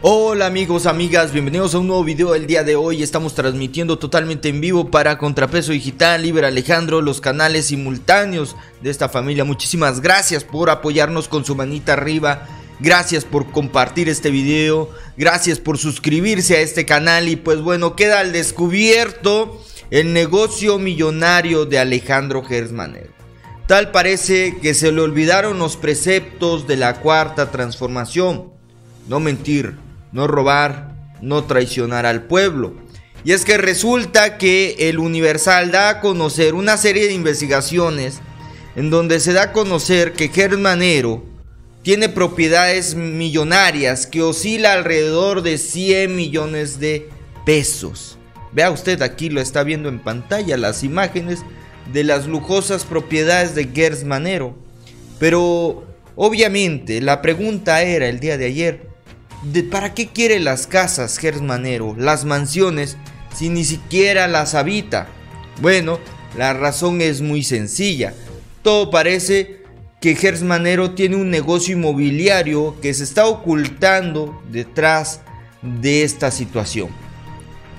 Hola amigos, amigas, bienvenidos a un nuevo video el día de hoy. Estamos transmitiendo totalmente en vivo para Contrapeso Digital, Libre Alejandro, los canales simultáneos de esta familia. Muchísimas gracias por apoyarnos con su manita arriba. Gracias por compartir este video. Gracias por suscribirse a este canal. Y pues bueno, queda al descubierto el negocio millonario de Alejandro Gersmanero. Tal parece que se le olvidaron los preceptos de la cuarta transformación. No mentir, no robar, no traicionar al pueblo. Y es que resulta que el Universal da a conocer una serie de investigaciones en donde se da a conocer que Germanero tiene propiedades millonarias que oscila alrededor de 100 millones de pesos. Vea usted aquí, lo está viendo en pantalla, las imágenes de las lujosas propiedades de Gers Manero. Pero obviamente la pregunta era el día de ayer, ¿Para qué quiere las casas, Manero, las mansiones, si ni siquiera las habita? Bueno, la razón es muy sencilla. Todo parece que Manero tiene un negocio inmobiliario que se está ocultando detrás de esta situación.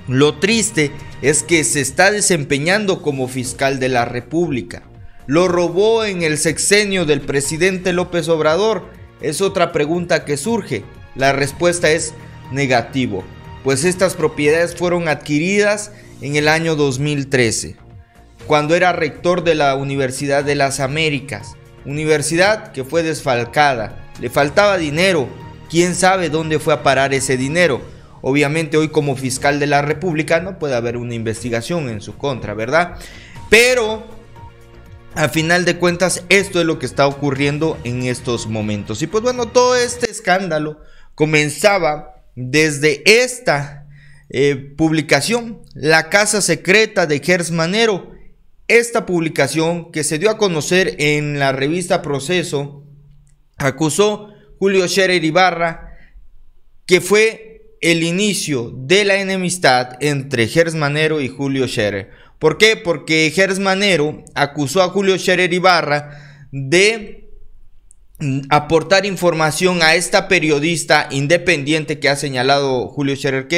Lo triste es que se está desempeñando como fiscal de la República. Lo robó en el sexenio del presidente López Obrador. Es otra pregunta que surge. La respuesta es negativo, pues estas propiedades fueron adquiridas en el año 2013, cuando era rector de la Universidad de las Américas, universidad que fue desfalcada, le faltaba dinero, quién sabe dónde fue a parar ese dinero. Obviamente hoy como fiscal de la República no puede haber una investigación en su contra, ¿verdad? Pero a final de cuentas esto es lo que está ocurriendo en estos momentos. Y pues bueno, todo este escándalo comenzaba desde esta eh, publicación, La Casa Secreta de Gers Manero. Esta publicación que se dio a conocer en la revista Proceso acusó Julio Scherer Ibarra que fue el inicio de la enemistad entre Gers Manero y Julio Scherer. ¿Por qué? Porque Gers Manero acusó a Julio Scherer Ibarra de Mm, aportar información a esta periodista independiente que ha señalado Julio Scherer,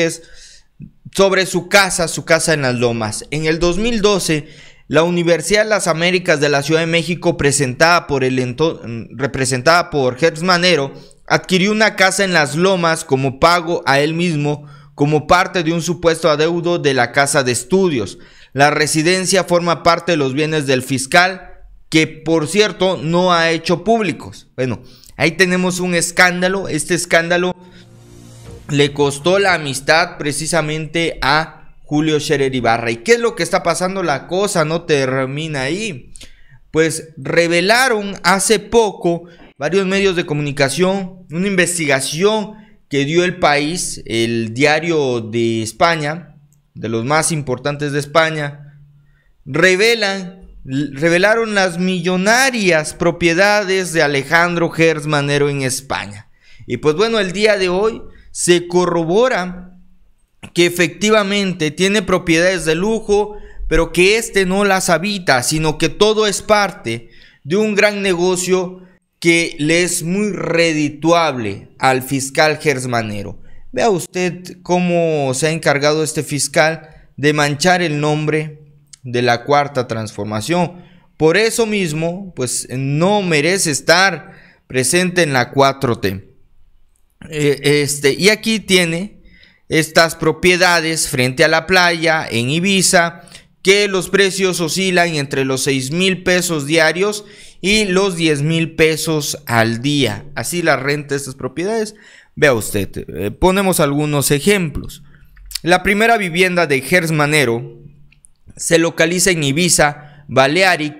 sobre su casa, su casa en las lomas. En el 2012, la Universidad de las Américas de la Ciudad de México, presentada por el mm, representada por Herzmanero, adquirió una casa en las lomas como pago a él mismo como parte de un supuesto adeudo de la casa de estudios. La residencia forma parte de los bienes del fiscal, que por cierto no ha hecho públicos. Bueno, ahí tenemos un escándalo. Este escándalo le costó la amistad precisamente a Julio Scherer Ibarra. ¿Y qué es lo que está pasando? La cosa no termina ahí. Pues revelaron hace poco varios medios de comunicación una investigación que dio el país, el diario de España, de los más importantes de España, revelan revelaron las millonarias propiedades de Alejandro Gersmanero en España. Y pues bueno, el día de hoy se corrobora que efectivamente tiene propiedades de lujo, pero que éste no las habita, sino que todo es parte de un gran negocio que le es muy redituable al fiscal Gersmanero. Vea usted cómo se ha encargado este fiscal de manchar el nombre de la cuarta transformación. Por eso mismo, pues no merece estar presente en la 4T. Eh, este, y aquí tiene estas propiedades frente a la playa en Ibiza, que los precios oscilan entre los 6 mil pesos diarios y los 10 mil pesos al día. Así la renta de estas propiedades. Vea usted, eh, ponemos algunos ejemplos. La primera vivienda de Manero se localiza en Ibiza, Balearic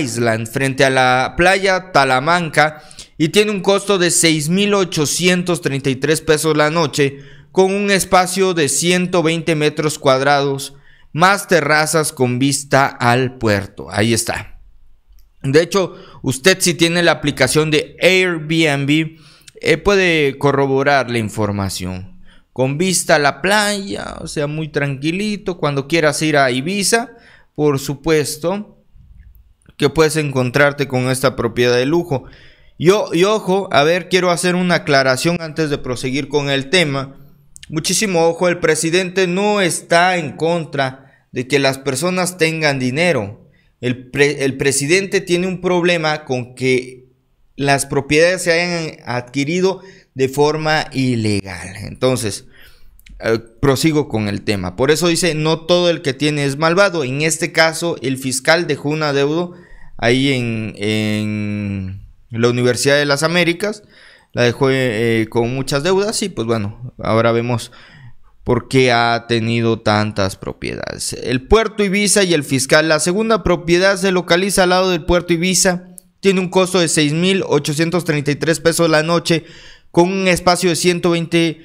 Island, frente a la playa Talamanca, y tiene un costo de 6.833 pesos la noche, con un espacio de 120 metros cuadrados, más terrazas con vista al puerto. Ahí está. De hecho, usted si tiene la aplicación de Airbnb, eh, puede corroborar la información con vista a la playa, o sea, muy tranquilito. Cuando quieras ir a Ibiza, por supuesto, que puedes encontrarte con esta propiedad de lujo. Yo, y ojo, a ver, quiero hacer una aclaración antes de proseguir con el tema. Muchísimo ojo, el presidente no está en contra de que las personas tengan dinero. El, el presidente tiene un problema con que las propiedades se hayan adquirido de forma ilegal. Entonces, eh, prosigo con el tema. Por eso dice, no todo el que tiene es malvado. En este caso, el fiscal dejó una deuda... ahí en, en la Universidad de las Américas. La dejó eh, eh, con muchas deudas y pues bueno, ahora vemos por qué ha tenido tantas propiedades. El puerto Ibiza y el fiscal. La segunda propiedad se localiza al lado del puerto Ibiza. Tiene un costo de 6.833 pesos la noche con un espacio de 120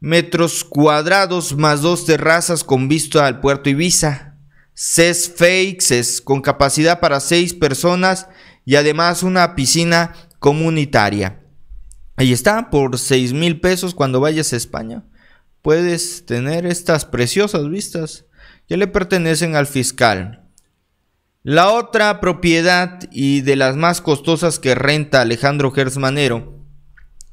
metros cuadrados más dos terrazas con vista al puerto Ibiza. Ses Feixes con capacidad para seis personas y además una piscina comunitaria. Ahí está, por 6 mil pesos cuando vayas a España. Puedes tener estas preciosas vistas que le pertenecen al fiscal. La otra propiedad y de las más costosas que renta Alejandro Gersmanero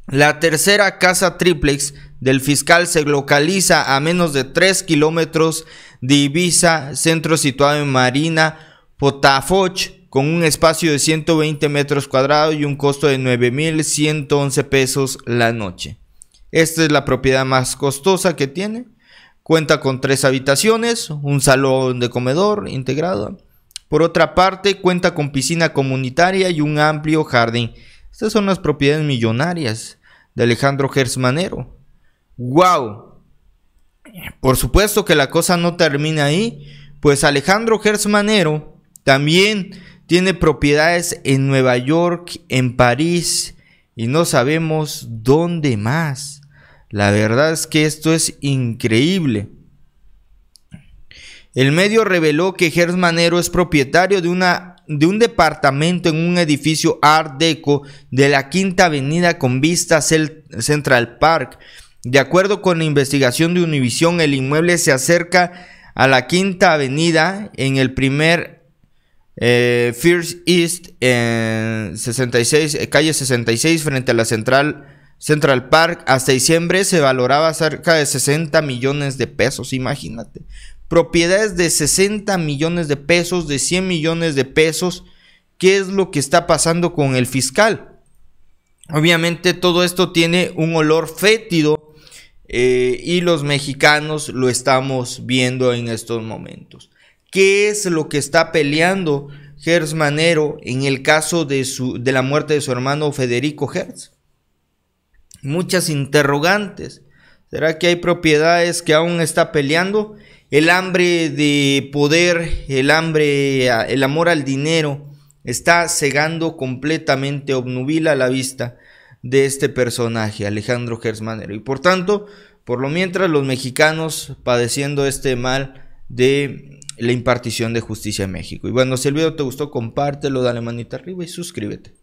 la tercera casa triplex del fiscal se localiza a menos de 3 kilómetros de Ibiza, centro situado en Marina Potafoch, con un espacio de 120 metros cuadrados y un costo de 9.111 pesos la noche. Esta es la propiedad más costosa que tiene. Cuenta con tres habitaciones, un salón de comedor integrado. Por otra parte, cuenta con piscina comunitaria y un amplio jardín. Estas son las propiedades millonarias de Alejandro Gersmanero. ¡Wow! Por supuesto que la cosa no termina ahí, pues Alejandro Gersmanero también tiene propiedades en Nueva York, en París y no sabemos dónde más. La verdad es que esto es increíble. El medio reveló que Gersmanero es propietario de una de un departamento en un edificio Art Deco de la Quinta Avenida con vista Central Park. De acuerdo con la investigación de Univision el inmueble se acerca a la Quinta Avenida en el primer eh, First East en 66, eh, calle 66 frente a la Central Central Park. Hasta diciembre se valoraba cerca de 60 millones de pesos, imagínate propiedades de 60 millones de pesos, de 100 millones de pesos. ¿Qué es lo que está pasando con el fiscal? Obviamente todo esto tiene un olor fétido eh, y los mexicanos lo estamos viendo en estos momentos. ¿Qué es lo que está peleando Hertz Manero en el caso de, su, de la muerte de su hermano Federico Hertz? Muchas interrogantes. ¿Será que hay propiedades que aún está peleando? el hambre de poder, el hambre, el amor al dinero, está cegando completamente, a la vista de este personaje, Alejandro Gersmanero. Y por tanto, por lo mientras, los mexicanos padeciendo este mal de la impartición de justicia en México. Y bueno, si el video te gustó, compártelo, dale manita arriba y suscríbete.